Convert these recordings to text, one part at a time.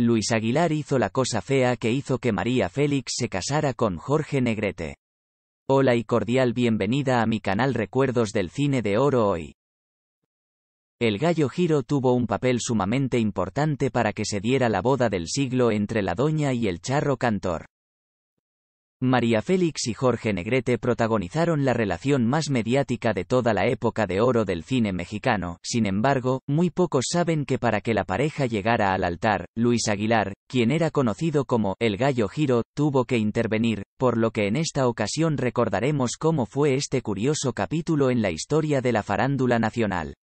Luis Aguilar hizo la cosa fea que hizo que María Félix se casara con Jorge Negrete. Hola y cordial bienvenida a mi canal Recuerdos del Cine de Oro hoy. El gallo Giro tuvo un papel sumamente importante para que se diera la boda del siglo entre la doña y el charro cantor. María Félix y Jorge Negrete protagonizaron la relación más mediática de toda la época de oro del cine mexicano, sin embargo, muy pocos saben que para que la pareja llegara al altar, Luis Aguilar, quien era conocido como el Gallo Giro, tuvo que intervenir, por lo que en esta ocasión recordaremos cómo fue este curioso capítulo en la historia de la farándula nacional.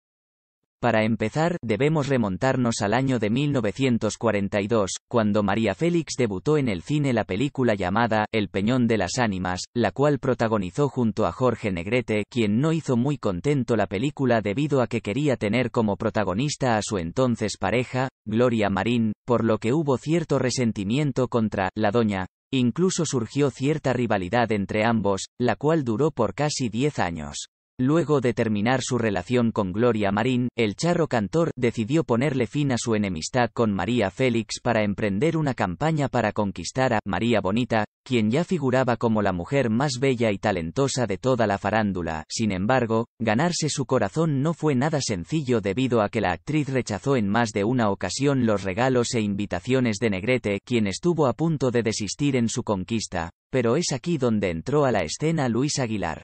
Para empezar, debemos remontarnos al año de 1942, cuando María Félix debutó en el cine la película llamada El Peñón de las Ánimas, la cual protagonizó junto a Jorge Negrete, quien no hizo muy contento la película debido a que quería tener como protagonista a su entonces pareja, Gloria Marín, por lo que hubo cierto resentimiento contra la doña. Incluso surgió cierta rivalidad entre ambos, la cual duró por casi 10 años. Luego de terminar su relación con Gloria Marín, el charro cantor decidió ponerle fin a su enemistad con María Félix para emprender una campaña para conquistar a María Bonita, quien ya figuraba como la mujer más bella y talentosa de toda la farándula. Sin embargo, ganarse su corazón no fue nada sencillo debido a que la actriz rechazó en más de una ocasión los regalos e invitaciones de Negrete, quien estuvo a punto de desistir en su conquista, pero es aquí donde entró a la escena Luis Aguilar.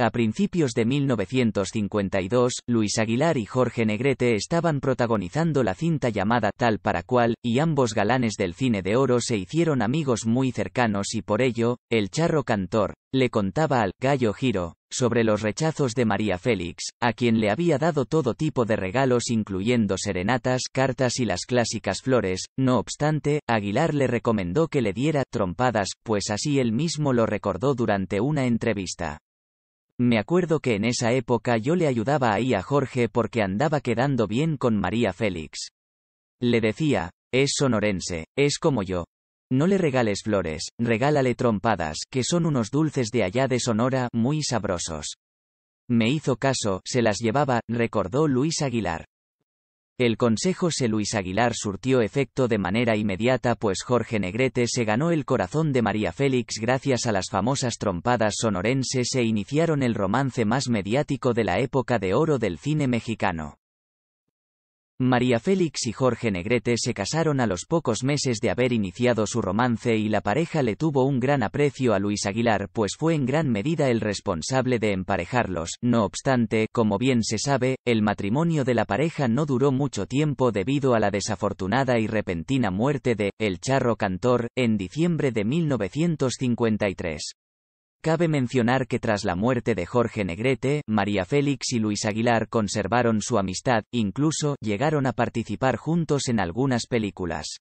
A principios de 1952, Luis Aguilar y Jorge Negrete estaban protagonizando la cinta llamada Tal para cual, y ambos galanes del cine de oro se hicieron amigos muy cercanos y por ello, el charro cantor, le contaba al gallo giro, sobre los rechazos de María Félix, a quien le había dado todo tipo de regalos incluyendo serenatas, cartas y las clásicas flores, no obstante, Aguilar le recomendó que le diera trompadas, pues así él mismo lo recordó durante una entrevista. Me acuerdo que en esa época yo le ayudaba ahí a Jorge porque andaba quedando bien con María Félix. Le decía, es sonorense, es como yo. No le regales flores, regálale trompadas, que son unos dulces de allá de Sonora, muy sabrosos. Me hizo caso, se las llevaba, recordó Luis Aguilar. El consejo se Luis Aguilar surtió efecto de manera inmediata pues Jorge Negrete se ganó el corazón de María Félix gracias a las famosas trompadas sonorenses e iniciaron el romance más mediático de la época de oro del cine mexicano. María Félix y Jorge Negrete se casaron a los pocos meses de haber iniciado su romance y la pareja le tuvo un gran aprecio a Luis Aguilar, pues fue en gran medida el responsable de emparejarlos. No obstante, como bien se sabe, el matrimonio de la pareja no duró mucho tiempo debido a la desafortunada y repentina muerte de El Charro Cantor en diciembre de 1953. Cabe mencionar que tras la muerte de Jorge Negrete, María Félix y Luis Aguilar conservaron su amistad, incluso, llegaron a participar juntos en algunas películas.